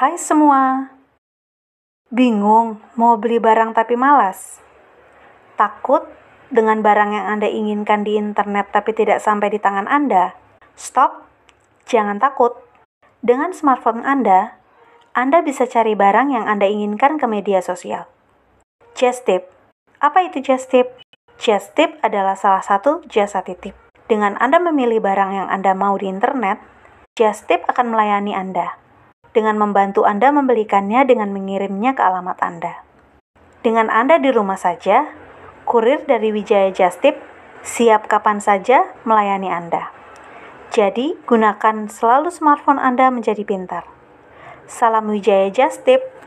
Hai semua. Bingung mau beli barang tapi malas? Takut dengan barang yang Anda inginkan di internet tapi tidak sampai di tangan Anda? Stop. Jangan takut. Dengan smartphone Anda, Anda bisa cari barang yang Anda inginkan ke media sosial. Just tip. Apa itu just tip? Just tip adalah salah satu jasa titip. Dengan Anda memilih barang yang Anda mau di internet, Just Tip akan melayani Anda dengan membantu Anda membelikannya dengan mengirimnya ke alamat Anda. Dengan Anda di rumah saja, kurir dari Wijaya Justip siap kapan saja melayani Anda. Jadi, gunakan selalu smartphone Anda menjadi pintar. Salam Wijaya Justip.